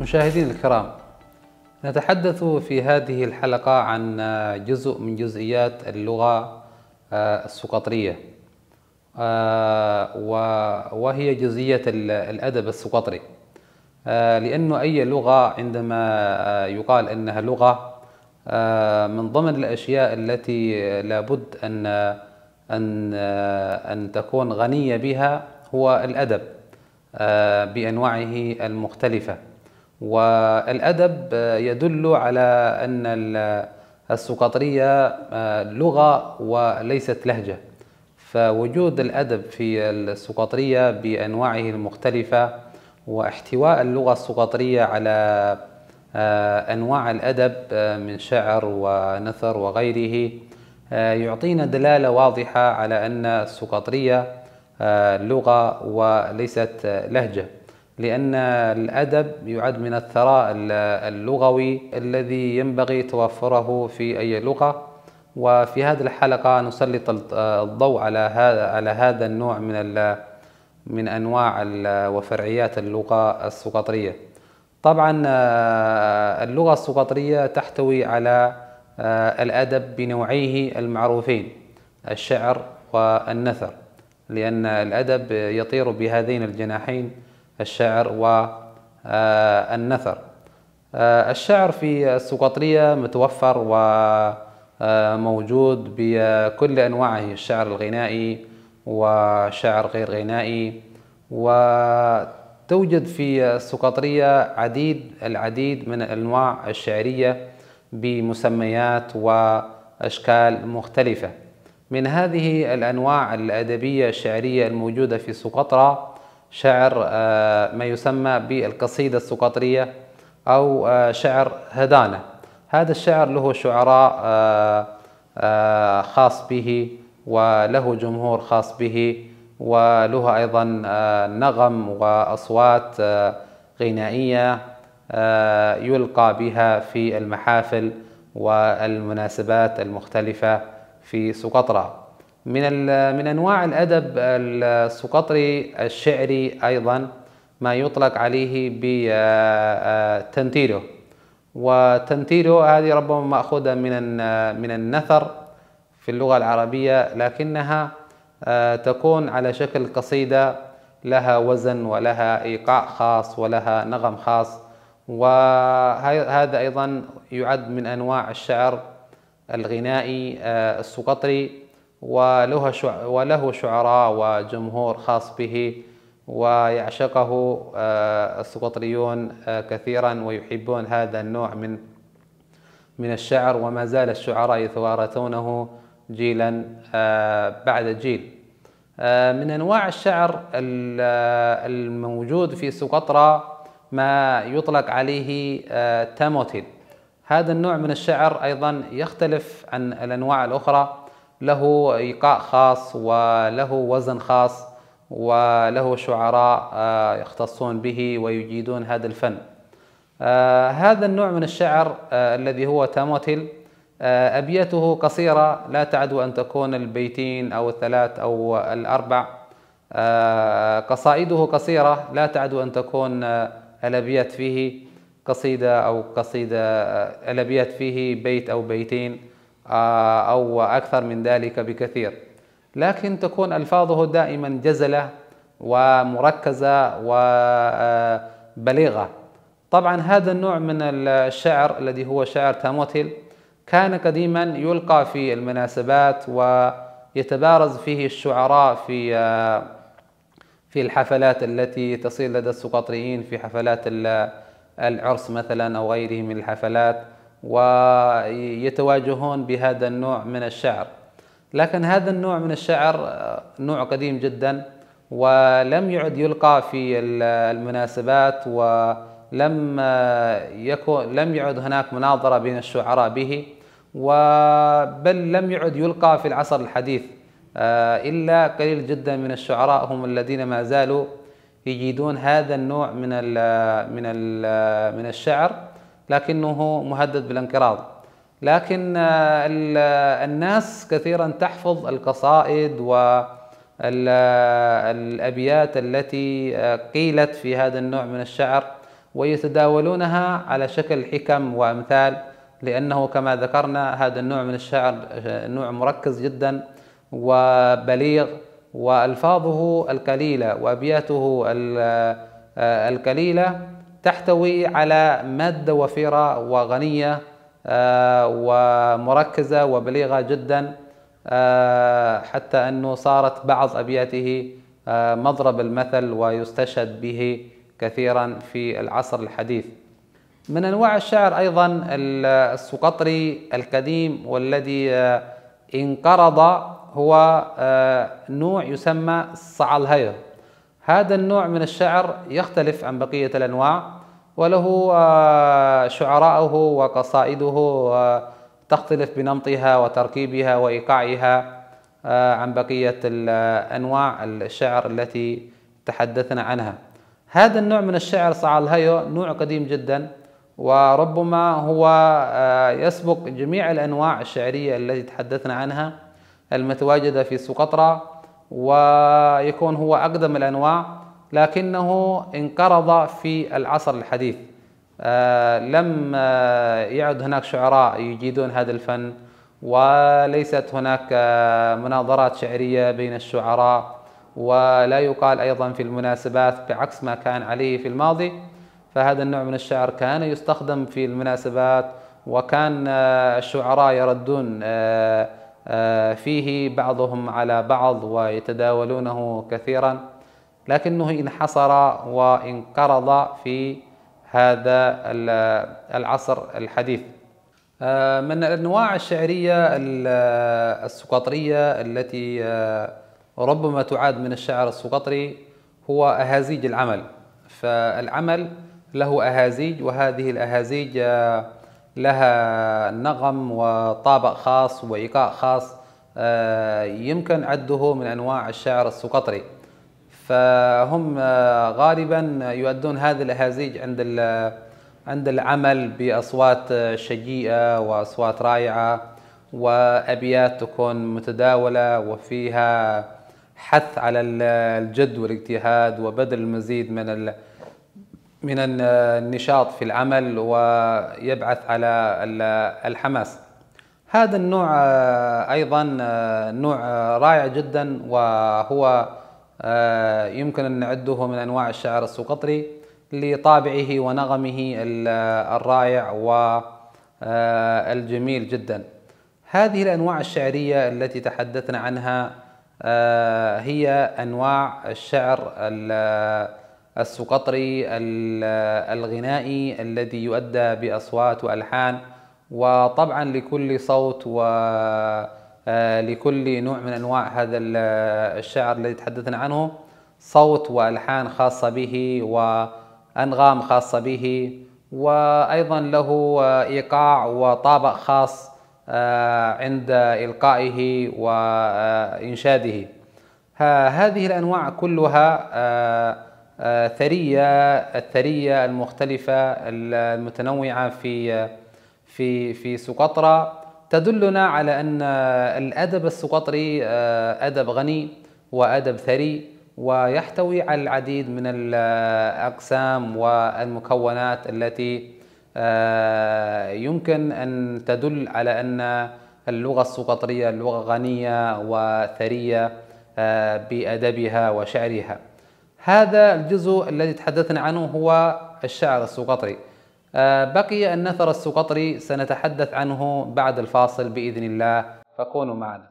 مشاهدين الكرام نتحدث في هذه الحلقة عن جزء من جزئيات اللغة آه، السقطرية آه، وهي جزئية الأدب السقطري آه، لأن أي لغة عندما يقال أنها لغة من ضمن الأشياء التي لابد أن أن أن تكون غنية بها هو الأدب بأنواعه المختلفة والأدب يدل على أن السقطرية آه، لغة وليست لهجة فوجود الأدب في السقطرية بأنواعه المختلفة واحتواء اللغة السقطرية على آه، أنواع الأدب آه، من شعر ونثر وغيره يعطينا دلالة واضحة على أن السقطرية لغة وليست لهجة لأن الأدب يعد من الثراء اللغوي الذي ينبغي توفره في أي لغة وفي هذه الحلقة نسلط الضوء على هذا على هذا النوع من من أنواع وفرعيات اللغة السقطرية. طبعا آه، اللغة السقطرية تحتوي على آه، الأدب بنوعيه المعروفين الشعر والنثر لأن الأدب يطير بهذين الجناحين الشعر والنثر آه، آه، الشعر في السقطرية متوفر وموجود آه، بكل أنواعه الشعر الغنائي وشعر غير غنائي وتوجد في السقطرية عديد العديد من الأنواع الشعرية بمسميات وأشكال مختلفة من هذه الأنواع الأدبية الشعرية الموجودة في سقطرى شعر آه، ما يسمى بالقصيدة السقطرية أو آه، شعر هدانة هذا الشعر له شعراء آه، خاص به وله جمهور خاص به وله أيضا نغم وأصوات غنائية يلقى بها في المحافل والمناسبات المختلفة في سقطرى من من انواع الادب السقطري الشعري ايضا ما يطلق عليه بتنتيرو آه، وتنتيرو هذه ربما ماخوذه من من النثر في اللغه العربيه لكنها آه، تكون على شكل قصيده لها وزن ولها ايقاع خاص ولها نغم خاص وهذا ايضا يعد من انواع الشعر الغنائي آه، السقطري وله وله شعراء وجمهور خاص به ويعشقه آه، السقطريون آه، كثيرا ويحبون هذا النوع من من الشعر وما زال الشعراء يتوارثونه جيلا آه، بعد جيل من انواع الشعر الموجود في سقطرى ما يطلق عليه تاموتيل هذا النوع من الشعر ايضا يختلف عن الانواع الاخرى له إيقاع خاص وله وزن خاص وله شعراء آه، يختصون به ويجيدون هذا الفن آه، هذا النوع من الشعر آه، الذي هو تاموتيل أبياته قصيرة لا تعدو أن تكون البيتين أو الثلاث أو الأربع قصائده قصيرة لا تعدو أن تكون الأبيات فيه قصيدة أو قصيدة الأبيات فيه بيت أو بيتين آه، أو أكثر من ذلك بكثير لكن تكون ألفاظه دائما جزلة ومركزة وبليغة آه، طبعا هذا النوع من الشعر الذي هو شعر تاموتيل كان قديما يلقى في المناسبات ويتبارز فيه الشعراء في آه، في الحفلات التي تصير لدى السقطريين في حفلات العرس مثلا او غيره من الحفلات ويتواجهون بهذا النوع من الشعر لكن هذا النوع من الشعر آه، نوع قديم جدا ولم يعد يلقى في المناسبات ولم آه، يكن لم يعد هناك مناظره بين الشعراء به بل لم يعد يلقى في العصر الحديث آه، الا قليل جدا من الشعراء هم الذين ما زالوا يجيدون هذا النوع من من من الشعر لكنه مهدد بالانقراض لكن آه، آه، الناس كثيرا تحفظ القصائد والابيات آه، التي قيلت في هذا النوع من الشعر ويتداولونها على شكل حكم وامثال لانه كما ذكرنا هذا النوع من الشعر نوع مركز جدا وبليغ والفاظه القليله وابياته القليله تحتوي على مادة وفيرة وغنية آه، ومركزة وبليغة جدا آه، حتى أنه صارت بعض أبياته آه، مضرب المثل ويستشهد به كثيرا في العصر الحديث من أنواع الشعر أيضا السقطري القديم والذي انقرض هو نوع يسمى الصعلهير هذا النوع من الشعر يختلف عن بقية الأنواع وله آه، شعراءه وقصائده آه، تختلف بنمطها وتركيبها وإيقاعها آه، عن بقية الأنواع الشعر التي تحدثنا عنها هذا النوع من الشعر هيو نوع قديم جدا وربما هو يسبق جميع الأنواع الشعرية التي تحدثنا عنها المتواجدة في سقطرى ويكون هو أقدم الأنواع لكنه انقرض في العصر الحديث آه، لم آه، يعد هناك شعراء يجيدون هذا الفن وليست هناك آه، مناظرات شعرية بين الشعراء ولا يقال أيضا في المناسبات بعكس ما كان عليه في الماضي فهذا النوع من الشعر كان يستخدم في المناسبات وكان الشعراء يردون آه، فيه بعضهم على بعض ويتداولونه كثيرا لكنه انحصر وانقرض في هذا العصر الحديث آه، من الانواع الشعريه السقطريه التي آه، ربما تعاد من الشعر السقطري هو اهازيج العمل فالعمل له اهازيج وهذه الاهازيج لها نغم وطابع خاص وإيقاع خاص آه، يمكن عده من أنواع الشعر السقطري فهم آه، غالبا يؤدون هذه الأهازيج عند عند العمل بأصوات آه، شجيئة وأصوات رائعة وأبيات تكون متداولة وفيها حث على الجد والاجتهاد وبذل المزيد من من النشاط في العمل ويبعث على الحماس هذا النوع آه، ايضا آه، نوع آه، رائع جدا وهو يمكن ان نعده من انواع الشعر السقطري لطابعه ونغمه الرائع والجميل جدا هذه الانواع الشعريه التي تحدثنا عنها هي انواع الشعر السقطري الغنائي الذي يؤدى بأصوات وألحان وطبعا لكل صوت ولكل آه، نوع من أنواع هذا الشعر الذي تحدثنا عنه صوت وألحان خاصة به وأنغام خاصة به وأيضا له آه، إيقاع وطابع خاص آه، عند إلقائه وإنشاده هذه الأنواع كلها ثرية الثرية المختلفة المتنوعة في في في سقطرى تدلنا على أن الأدب السقطري آه، أدب غني وأدب ثري ويحتوي على العديد من الأقسام والمكونات التي آه، يمكن أن تدل على أن اللغة السقطرية لغة غنية وثرية آه، بأدبها وشعرها هذا الجزء الذي تحدثنا عنه هو الشعر السقطري آه، بقي النثر السقطري سنتحدث عنه بعد الفاصل بإذن الله فكونوا معنا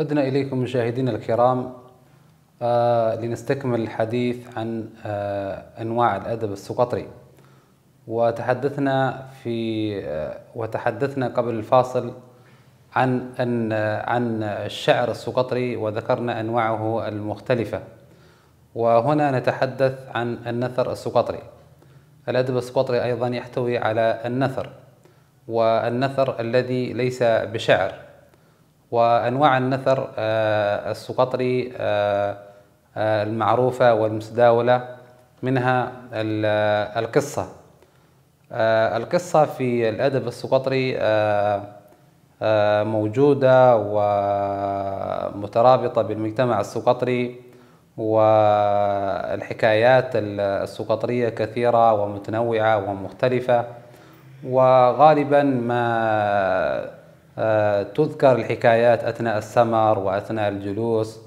عدنا إليكم مشاهدينا الكرام آه لنستكمل الحديث عن آه أنواع الأدب السقطري وتحدثنا في آه وتحدثنا قبل الفاصل عن أن آه، عن الشعر السقطري وذكرنا أنواعه المختلفة وهنا نتحدث عن النثر السقطري الأدب السقطري أيضا يحتوي على النثر والنثر الذي ليس بشعر وأنواع النثر آه، السقطري آه، آه، المعروفة والمتداولة منها القصة القصة في الأدب السقطري موجودة ومترابطة بالمجتمع السقطري والحكايات السقطرية كثيرة ومتنوعة ومختلفة وغالبا ما آه، تذكر الحكايات أثناء السمر وأثناء الجلوس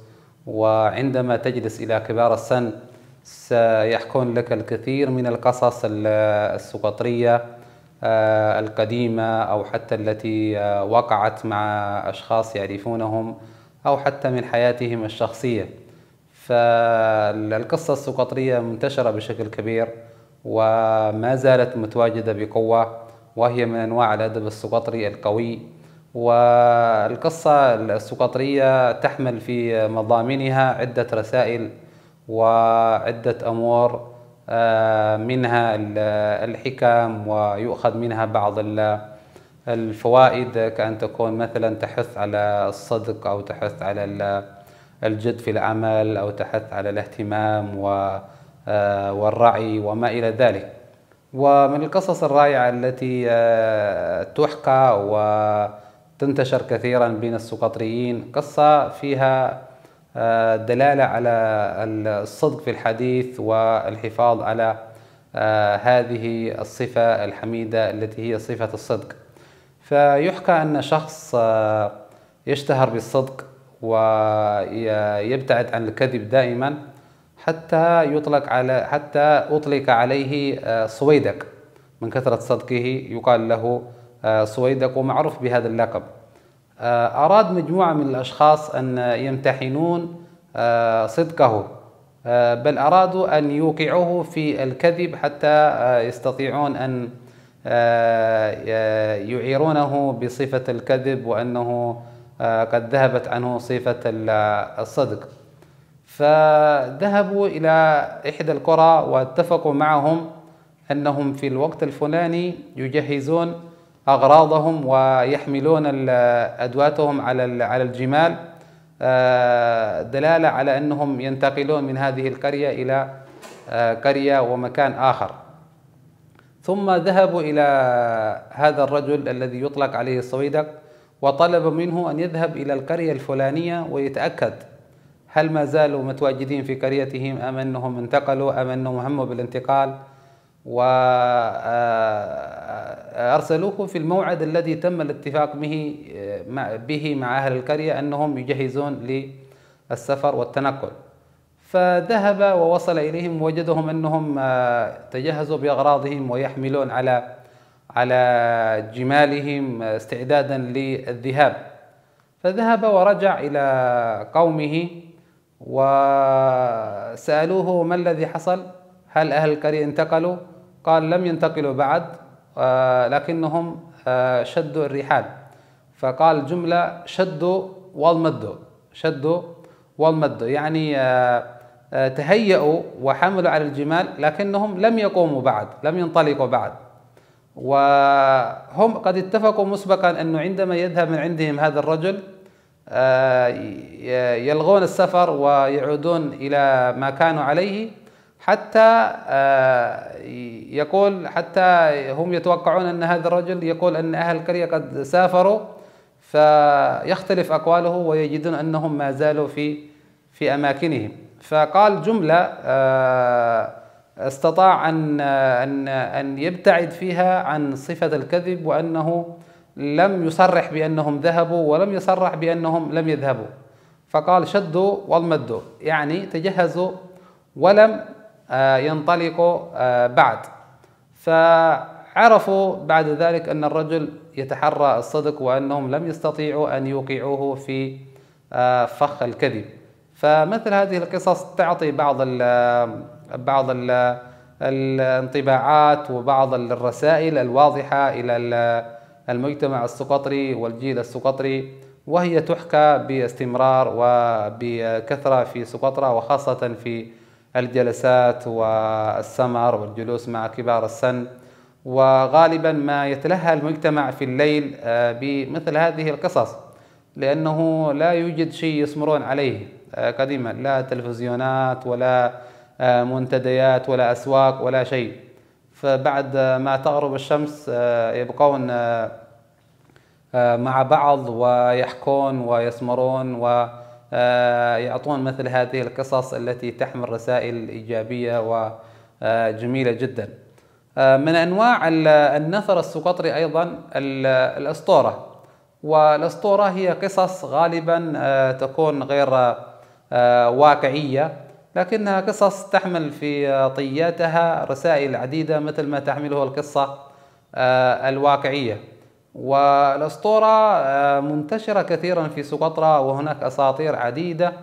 وعندما تجلس إلى كبار السن سيحكون لك الكثير من القصص السقطرية آه، القديمة أو حتى التي آه، وقعت مع أشخاص يعرفونهم أو حتى من حياتهم الشخصية فالقصة السقطرية منتشرة بشكل كبير وما زالت متواجدة بقوة وهي من أنواع الأدب السقطري القوي والقصة السقطرية تحمل في مضامنها عدة رسائل وعدة أمور آه، منها الحكم ويؤخذ منها بعض الفوائد كأن تكون مثلا تحث على الصدق أو تحث على الجد في العمل أو تحث على الاهتمام آه، والرعي وما إلى ذلك ومن القصص الرائعة التي آه، تحكى و تنتشر كثيرا بين السقطريين قصة فيها آه، دلالة على الصدق في الحديث والحفاظ على آه، هذه الصفة الحميدة التي هي صفة الصدق فيحكى أن شخص آه، يشتهر بالصدق ويبتعد عن الكذب دائما حتى يطلق على حتى أطلق عليه صويدك من كثرة صدقه يقال له صويدق آه، ومعروف بهذا اللقب آه، أراد مجموعة من الأشخاص أن يمتحنون آه، صدقه بل أرادوا أن يوقعوه في الكذب حتى يستطيعون أن يعيرونه بصفة الكذب وأنه قد ذهبت عنه صفة الصدق فذهبوا إلى إحدى القرى واتفقوا معهم أنهم في الوقت الفلاني يجهزون اغراضهم ويحملون ادواتهم على على الجمال آه، دلاله على انهم ينتقلون من هذه القريه الى آه، قريه ومكان اخر ثم ذهبوا الى هذا الرجل الذي يطلق عليه الصويدق وطلب منه ان يذهب الى القريه الفلانيه ويتاكد هل ما زالوا متواجدين في قريتهم ام انهم انتقلوا ام انهم هموا بالانتقال وأرسلوه في الموعد الذي تم الاتفاق به به مع أهل القرية أنهم يجهزون للسفر والتنقل فذهب ووصل إليهم وجدهم أنهم آه، تجهزوا بأغراضهم ويحملون على على جمالهم آه، استعدادا للذهاب فذهب ورجع إلى قومه وسألوه ما الذي حصل هل أهل القرية انتقلوا قال لم ينتقلوا بعد آه، لكنهم آه، شدوا الرحال فقال جملة شدوا والمدوا شدوا والمدوا يعني آه، تهيأوا وحملوا على الجمال لكنهم لم يقوموا بعد لم ينطلقوا بعد وهم قد اتفقوا مسبقا أنه عندما يذهب من عندهم هذا الرجل يلغون السفر ويعودون إلى ما كانوا عليه حتى آه، يقول حتى هم يتوقعون ان هذا الرجل يقول ان اهل القريه قد سافروا فيختلف اقواله ويجدون انهم ما زالوا في في اماكنهم فقال جمله آه، استطاع ان ان ان يبتعد فيها عن صفه الكذب وانه لم يصرح بانهم ذهبوا ولم يصرح بانهم لم يذهبوا فقال شدوا والمدوا يعني تجهزوا ولم آه، ينطلق آه، بعد فعرفوا بعد ذلك أن الرجل يتحرى الصدق وأنهم لم يستطيعوا أن يوقعوه في آه، فخ الكذب فمثل هذه القصص تعطي بعض الـ بعض الـ الانطباعات وبعض الرسائل الواضحة إلى المجتمع السقطري والجيل السقطري وهي تحكى باستمرار وبكثرة في سقطرى وخاصة في الجلسات والسمر والجلوس مع كبار السن وغالبا ما يتلهى المجتمع في الليل آه، بمثل هذه القصص لأنه لا يوجد شيء يصمرون عليه آه، قديما لا تلفزيونات ولا آه، منتديات ولا أسواق ولا شيء فبعد ما تغرب الشمس يبقون مع بعض ويحكون ويسمرون و آه، يعطون مثل هذه القصص التي تحمل رسائل إيجابية وجميلة جدا آه، من أنواع النثر السقطري أيضا الأسطورة والأسطورة هي قصص غالبا آه، تكون غير واقعية لكنها قصص تحمل في طياتها رسائل عديدة مثل ما تحمله القصة الواقعية والأسطورة آه، منتشرة كثيرا في سقطرى وهناك أساطير عديدة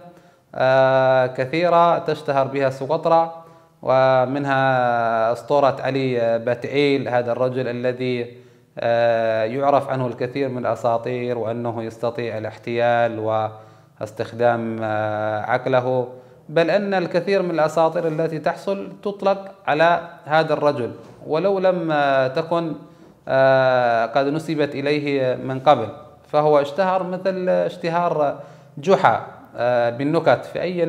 آه، كثيرة تشتهر بها سقطرى ومنها أسطورة علي بتعيل هذا الرجل الذي آه، يعرف عنه الكثير من الأساطير وأنه يستطيع الاحتيال واستخدام عقله بل أن الكثير من الأساطير التي تحصل تطلق على هذا الرجل ولو لم تكن آه، قد نسبت إليه من قبل فهو اشتهر مثل اشتهار جحا آه، بالنكت في أي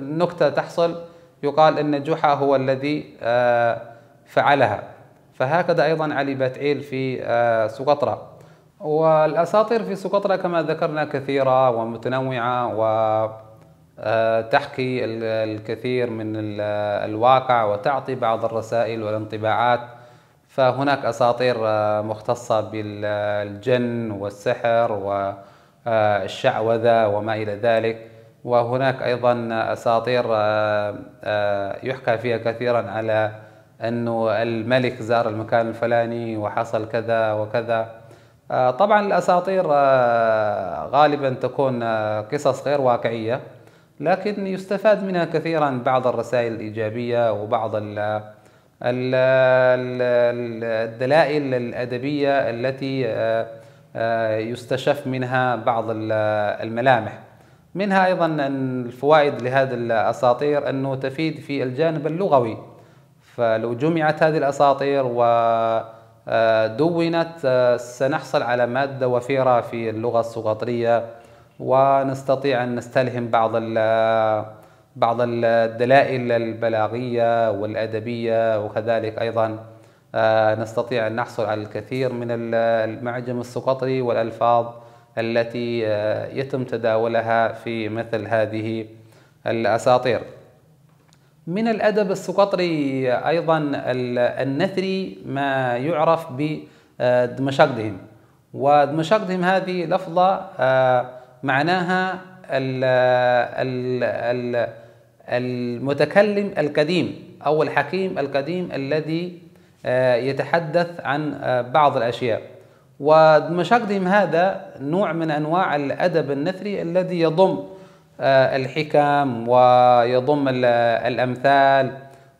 نكتة تحصل يقال أن جحا هو الذي آه، فعلها فهكذا أيضا علي بتعيل في سقطرة والأساطير في سقطرة كما ذكرنا كثيرة ومتنوعة وتحكي الكثير من الواقع وتعطي بعض الرسائل والانطباعات فهناك أساطير آه، مختصة بالجن والسحر والشعوذة وما إلى ذلك وهناك أيضا أساطير آه، آه، يحكى فيها كثيرا على أنه الملك زار المكان الفلاني وحصل كذا وكذا طبعا الأساطير غالبا تكون قصص غير واقعية لكن يستفاد منها كثيرا بعض الرسائل الإيجابية وبعض الدلائل الادبيه التي آه، آه، يستشف منها بعض الملامح منها ايضا الفوائد لهذه الاساطير انه تفيد في الجانب اللغوي فلو جمعت هذه الاساطير ودونت آه، سنحصل على ماده وفيره في اللغه السقطريه ونستطيع ان نستلهم بعض بعض الدلائل البلاغيه والادبيه وكذلك ايضا آه، نستطيع ان نحصل على الكثير من المعجم السقطري والالفاظ التي آه، يتم تداولها في مثل هذه الاساطير. من الادب السقطري ايضا النثري ما يعرف بدمشقدهم آه، ودمشقدهم هذه لفظه معناها المتكلم القديم أو الحكيم القديم الذي آه، يتحدث عن آه، بعض الأشياء ومشاقدم هذا نوع من أنواع الأدب النثري الذي يضم آه، الحكم ويضم الأمثال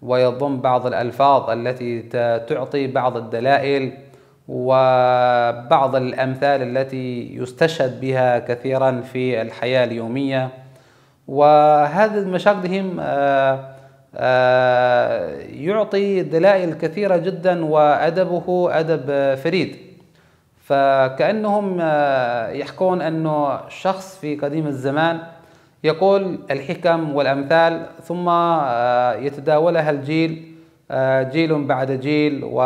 ويضم بعض الألفاظ التي تعطي بعض الدلائل وبعض الأمثال التي يستشهد بها كثيرا في الحياة اليومية وهذا مشاغلهم آه، آه، يعطي دلائل كثيرة جدا وأدبه أدب فريد فكأنهم آه، يحكون أنه شخص في قديم الزمان يقول الحكم والأمثال ثم يتداولها الجيل جيل بعد جيل و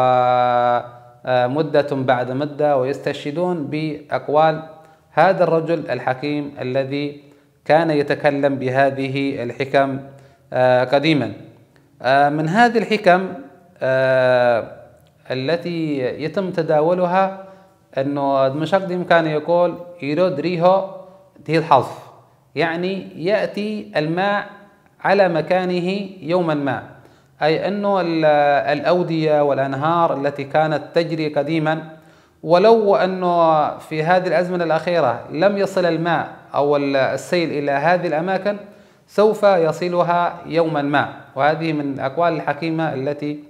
آه، مدة بعد مدة ويستشهدون بأقوال هذا الرجل الحكيم الذي كان يتكلم بهذه الحكم آه، قديما آه، من هذه الحكم التي يتم تداولها انه دمشق ديم كان يقول يرود ريهو دي الحظ يعني ياتي الماء على مكانه يوما ما أي أنه الأودية والأنهار التي كانت تجري قديما ولو أنه في هذه الأزمنة الأخيرة لم يصل الماء أو السيل إلى هذه الأماكن سوف يصلها يوما ما وهذه من الأقوال الحكيمة التي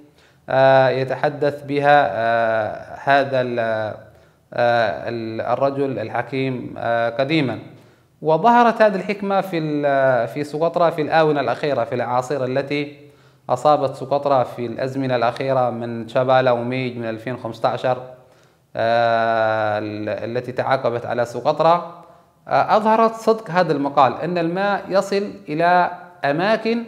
آه، يتحدث بها آه، هذا آه، الرجل الحكيم قديما وظهرت هذه الحكمة في في سقطرى في الآونة الأخيرة في الأعاصير التي أصابت سقطرى في الأزمنة الأخيرة من شابالا وميج من 2015 آه، التي تعاقبت على سقطرى آه، أظهرت صدق هذا المقال أن الماء يصل إلى أماكن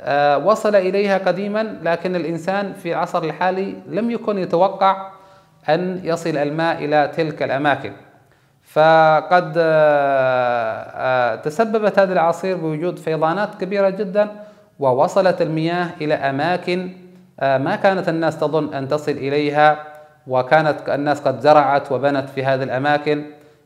آه، وصل إليها قديما لكن الإنسان في العصر الحالي لم يكن يتوقع أن يصل الماء إلى تلك الأماكن فقد تسببت هذه الأعاصير بوجود فيضانات كبيرة جدا ووصلت المياه إلى أماكن آه، ما كانت الناس تظن أن تصل إليها وكانت الناس قد زرعت وبنت في هذه الأماكن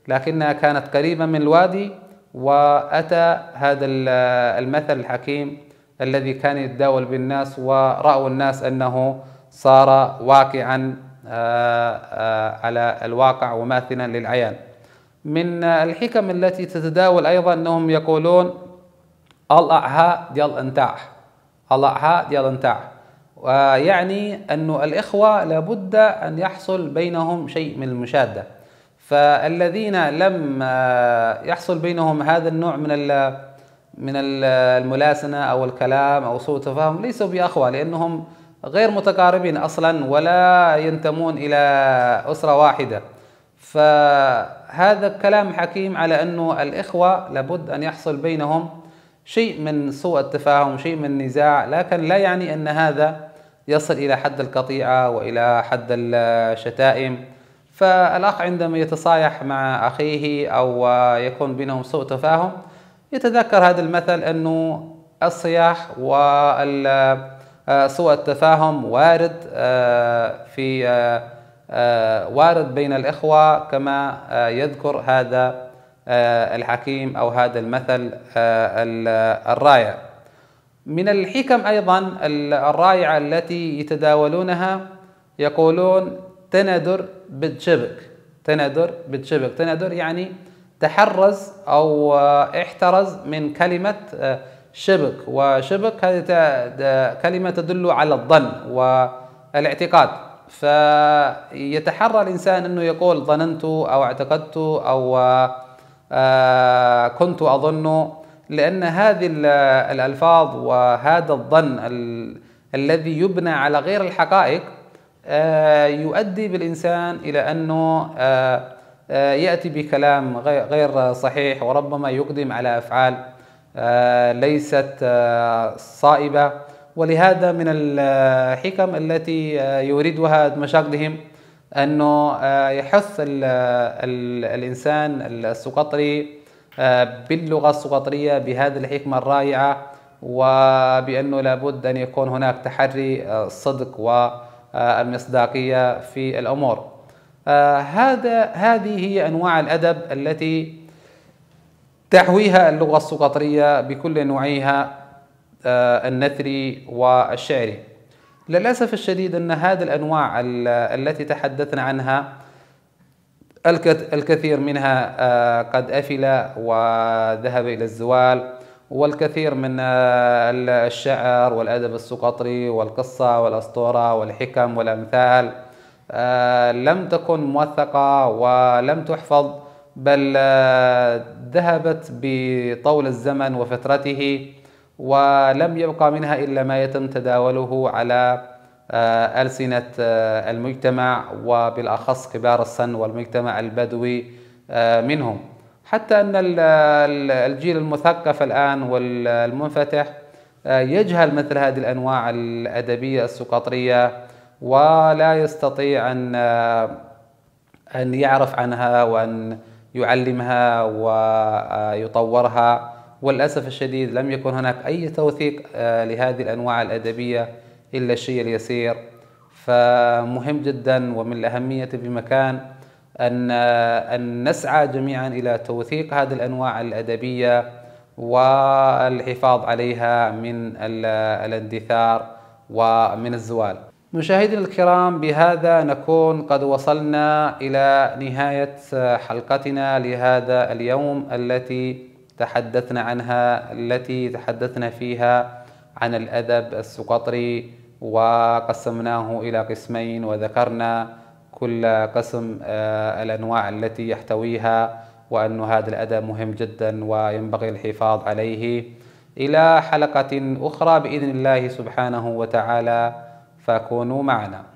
لكنها كانت قريبة من الوادي وأتى هذا آه، المثل الحكيم الذي كان يتداول بالناس ورأوا الناس أنه صار واقعا آه، على الواقع وماثلا للعيان من الحكم التي تتداول أيضا أنهم يقولون الاعهاء ديال انتاع الاعهاء ديال انتاع ويعني أن الإخوة لابد أن يحصل بينهم شيء من المشادة فالذين لم آه، يحصل بينهم هذا النوع من من الملاسنة أو الكلام أو سوء تفاهم ليسوا بأخوة لأنهم غير متقاربين أصلا ولا ينتمون إلى أسرة واحدة فهذا كلام حكيم على أنه الإخوة لابد أن يحصل بينهم شيء من سوء التفاهم شيء من النزاع لكن لا يعني أن هذا يصل إلى حد القطيعة وإلى حد الشتائم فالأخ عندما يتصايح مع أخيه أو يكون بينهم سوء تفاهم يتذكر هذا المثل أنه الصياح وسوء التفاهم وارد آه، في آه، آه، وارد بين الإخوة كما يذكر هذا آه، الحكيم أو هذا المثل آه، الرائع من الحكم أيضا الرائعة التي يتداولونها يقولون تندر بالشبك تندر بالشبك تندر يعني تحرز أو آه، احترز من كلمة شبك وشبك هذه كلمة تدل على الظن والاعتقاد فيتحرى الإنسان أنه يقول ظننت أو اعتقدت أو آه، كنت أظن لأن هذه الألفاظ وهذا الظن الذي يبنى على غير الحقائق آه، يؤدي بالإنسان إلى أنه آه، يأتي بكلام غير صحيح وربما يقدم على أفعال ليست صائبة ولهذا من الحكم التي يوردها مشاقدهم انه آه، يحث الـ الـ الانسان السقطري آه، باللغه السقطريه بهذه الحكمه الرائعه وبانه لابد ان يكون هناك تحري الصدق آه، والمصداقيه في الامور. هذا هذه هي انواع الادب التي تحويها اللغه السقطريه بكل نوعيها النثري والشعري. للأسف الشديد أن هذه الأنواع التي تحدثنا عنها الكثير منها آه، قد أفل وذهب إلى الزوال والكثير من آه، الشعر والأدب السقطري والقصة والأسطورة والحكم والأمثال آه، لم تكن موثقة ولم تحفظ بل ذهبت بطول الزمن وفترته ولم يبقى منها إلا ما يتم تداوله على آه، ألسنة آه، المجتمع وبالأخص كبار السن والمجتمع البدوي آه، منهم حتى أن الجيل المثقف الآن والمنفتح يجهل مثل هذه الأنواع الأدبية السقطرية ولا يستطيع أن أن يعرف عنها وأن يعلمها ويطورها وللأسف الشديد لم يكن هناك أي توثيق آه، لهذه الأنواع الأدبية إلا الشيء اليسير فمهم جدا ومن الأهمية بمكان أن آه، أن نسعى جميعا إلى توثيق هذه الأنواع الأدبية والحفاظ عليها من آه، الاندثار ومن الزوال. مشاهدينا الكرام بهذا نكون قد وصلنا إلى نهاية حلقتنا لهذا اليوم التي تحدثنا عنها التي تحدثنا فيها عن الأدب السقطري وقسمناه إلى قسمين وذكرنا كل قسم آه، الأنواع التي يحتويها وأن هذا الأدب مهم جدا وينبغي الحفاظ عليه إلى حلقة أخرى بإذن الله سبحانه وتعالى فكونوا معنا